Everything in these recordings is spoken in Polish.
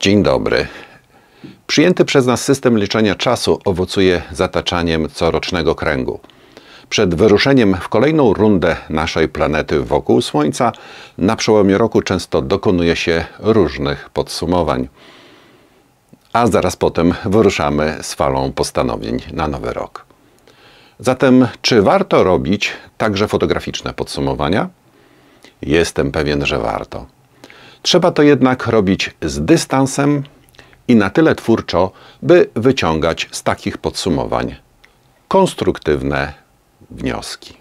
Dzień dobry. Przyjęty przez nas system liczenia czasu owocuje zataczaniem corocznego kręgu. Przed wyruszeniem w kolejną rundę naszej planety wokół Słońca, na przełomie roku często dokonuje się różnych podsumowań. A zaraz potem wyruszamy z falą postanowień na nowy rok. Zatem, czy warto robić także fotograficzne podsumowania? Jestem pewien, że warto. Trzeba to jednak robić z dystansem i na tyle twórczo, by wyciągać z takich podsumowań konstruktywne wnioski.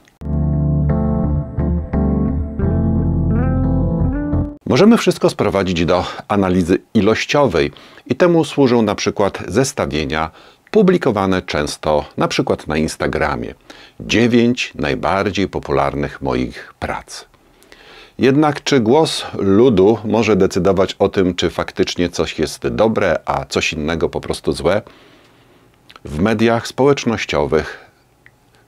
Możemy wszystko sprowadzić do analizy ilościowej i temu służą na przykład zestawienia publikowane często na przykład na Instagramie. 9 najbardziej popularnych moich prac. Jednak czy głos ludu może decydować o tym, czy faktycznie coś jest dobre, a coś innego po prostu złe? W mediach społecznościowych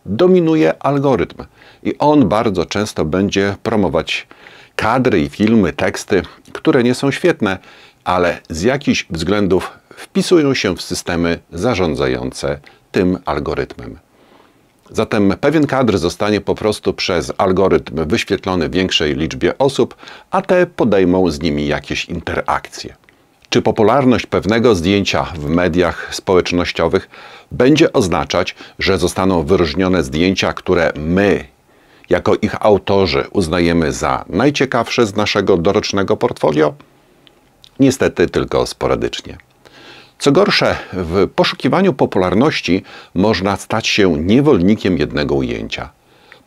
dominuje algorytm i on bardzo często będzie promować kadry i filmy, teksty, które nie są świetne, ale z jakichś względów wpisują się w systemy zarządzające tym algorytmem. Zatem pewien kadr zostanie po prostu przez algorytm wyświetlony większej liczbie osób, a te podejmą z nimi jakieś interakcje. Czy popularność pewnego zdjęcia w mediach społecznościowych będzie oznaczać, że zostaną wyróżnione zdjęcia, które my, jako ich autorzy, uznajemy za najciekawsze z naszego dorocznego portfolio? Niestety tylko sporadycznie. Co gorsze, w poszukiwaniu popularności można stać się niewolnikiem jednego ujęcia.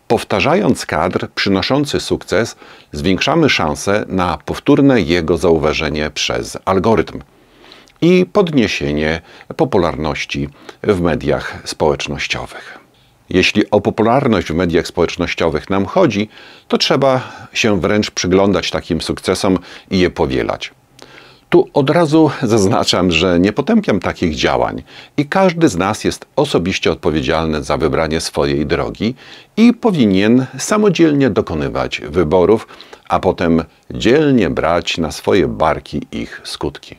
Powtarzając kadr przynoszący sukces, zwiększamy szanse na powtórne jego zauważenie przez algorytm i podniesienie popularności w mediach społecznościowych. Jeśli o popularność w mediach społecznościowych nam chodzi, to trzeba się wręcz przyglądać takim sukcesom i je powielać. Tu od razu zaznaczam, że nie potępiam takich działań i każdy z nas jest osobiście odpowiedzialny za wybranie swojej drogi i powinien samodzielnie dokonywać wyborów, a potem dzielnie brać na swoje barki ich skutki.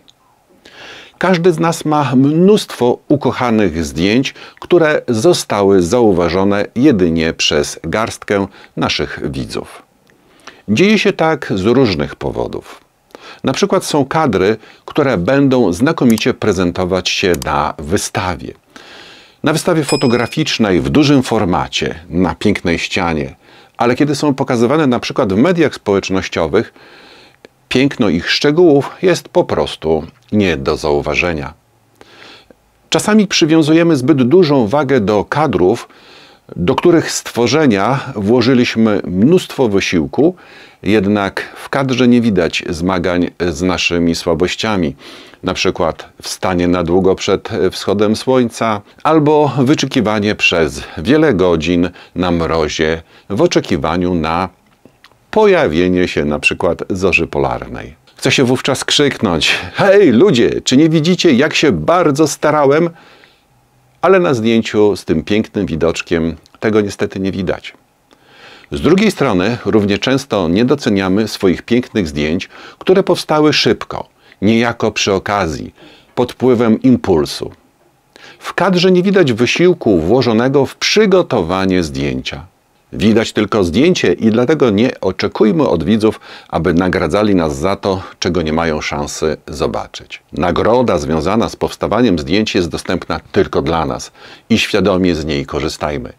Każdy z nas ma mnóstwo ukochanych zdjęć, które zostały zauważone jedynie przez garstkę naszych widzów. Dzieje się tak z różnych powodów. Na przykład są kadry, które będą znakomicie prezentować się na wystawie. Na wystawie fotograficznej w dużym formacie, na pięknej ścianie, ale kiedy są pokazywane na przykład w mediach społecznościowych, piękno ich szczegółów jest po prostu nie do zauważenia. Czasami przywiązujemy zbyt dużą wagę do kadrów, do których stworzenia włożyliśmy mnóstwo wysiłku, jednak w kadrze nie widać zmagań z naszymi słabościami, na przykład wstanie na długo przed wschodem słońca albo wyczekiwanie przez wiele godzin na mrozie w oczekiwaniu na pojawienie się na przykład zorzy polarnej. Chce się wówczas krzyknąć: Hej ludzie, czy nie widzicie, jak się bardzo starałem? ale na zdjęciu z tym pięknym widoczkiem tego niestety nie widać. Z drugiej strony równie często nie doceniamy swoich pięknych zdjęć, które powstały szybko, niejako przy okazji, pod wpływem impulsu. W kadrze nie widać wysiłku włożonego w przygotowanie zdjęcia. Widać tylko zdjęcie i dlatego nie oczekujmy od widzów, aby nagradzali nas za to, czego nie mają szansy zobaczyć. Nagroda związana z powstawaniem zdjęć jest dostępna tylko dla nas i świadomie z niej korzystajmy.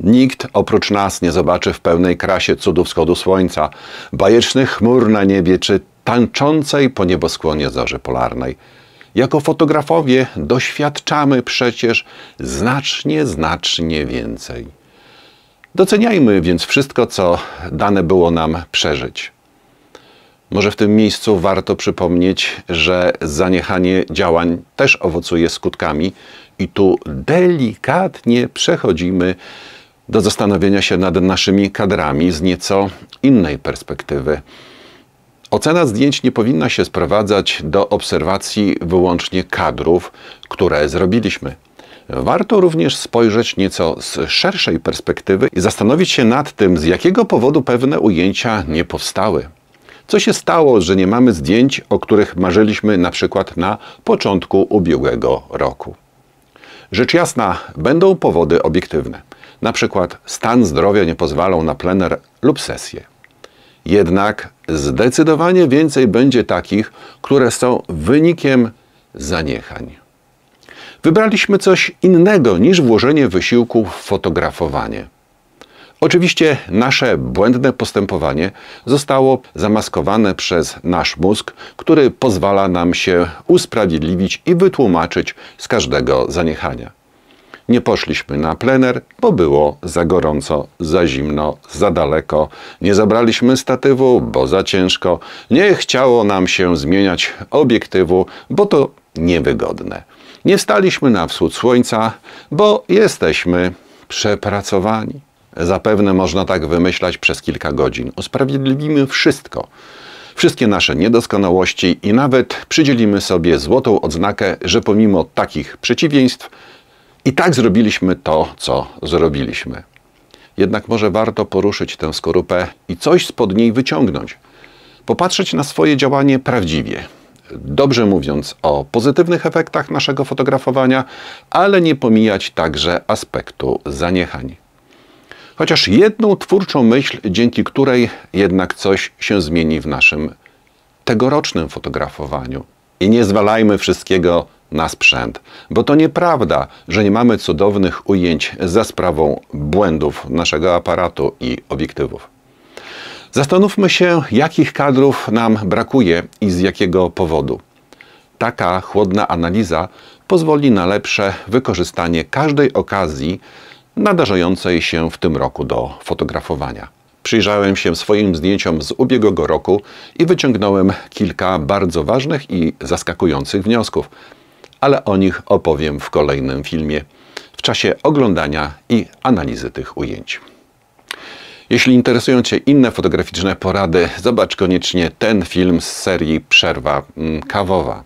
Nikt oprócz nas nie zobaczy w pełnej krasie cudów wschodu słońca, bajecznych chmur na niebie czy tańczącej po nieboskłonie zorzy polarnej. Jako fotografowie doświadczamy przecież znacznie, znacznie więcej. Doceniajmy więc wszystko, co dane było nam przeżyć. Może w tym miejscu warto przypomnieć, że zaniechanie działań też owocuje skutkami, i tu delikatnie przechodzimy do zastanowienia się nad naszymi kadrami z nieco innej perspektywy. Ocena zdjęć nie powinna się sprowadzać do obserwacji wyłącznie kadrów, które zrobiliśmy. Warto również spojrzeć nieco z szerszej perspektywy i zastanowić się nad tym, z jakiego powodu pewne ujęcia nie powstały. Co się stało, że nie mamy zdjęć, o których marzyliśmy na przykład na początku ubiegłego roku? Rzecz jasna, będą powody obiektywne. Na przykład stan zdrowia nie pozwalał na plener lub sesję. Jednak zdecydowanie więcej będzie takich, które są wynikiem zaniechań. Wybraliśmy coś innego niż włożenie wysiłku w fotografowanie. Oczywiście nasze błędne postępowanie zostało zamaskowane przez nasz mózg, który pozwala nam się usprawiedliwić i wytłumaczyć z każdego zaniechania. Nie poszliśmy na plener, bo było za gorąco, za zimno, za daleko. Nie zabraliśmy statywu, bo za ciężko. Nie chciało nam się zmieniać obiektywu, bo to niewygodne. Nie staliśmy na wschód słońca, bo jesteśmy przepracowani. Zapewne można tak wymyślać przez kilka godzin. Usprawiedliwimy wszystko. Wszystkie nasze niedoskonałości i nawet przydzielimy sobie złotą odznakę, że pomimo takich przeciwieństw i tak zrobiliśmy to, co zrobiliśmy. Jednak może warto poruszyć tę skorupę i coś spod niej wyciągnąć. Popatrzeć na swoje działanie prawdziwie, dobrze mówiąc o pozytywnych efektach naszego fotografowania, ale nie pomijać także aspektu zaniechań. Chociaż jedną twórczą myśl, dzięki której jednak coś się zmieni w naszym tegorocznym fotografowaniu. I nie zwalajmy wszystkiego na sprzęt, bo to nieprawda, że nie mamy cudownych ujęć za sprawą błędów naszego aparatu i obiektywów. Zastanówmy się, jakich kadrów nam brakuje i z jakiego powodu. Taka chłodna analiza pozwoli na lepsze wykorzystanie każdej okazji nadarzającej się w tym roku do fotografowania. Przyjrzałem się swoim zdjęciom z ubiegłego roku i wyciągnąłem kilka bardzo ważnych i zaskakujących wniosków, ale o nich opowiem w kolejnym filmie w czasie oglądania i analizy tych ujęć. Jeśli interesują Cię inne fotograficzne porady, zobacz koniecznie ten film z serii Przerwa mm, Kawowa.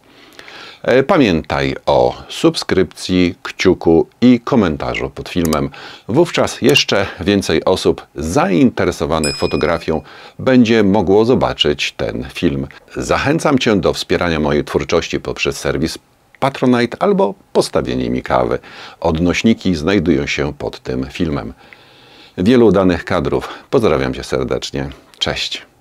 E, pamiętaj o subskrypcji, kciuku i komentarzu pod filmem. Wówczas jeszcze więcej osób zainteresowanych fotografią będzie mogło zobaczyć ten film. Zachęcam Cię do wspierania mojej twórczości poprzez serwis Patronite albo postawienie mi kawy. Odnośniki znajdują się pod tym filmem wielu danych kadrów. Pozdrawiam Cię serdecznie. Cześć.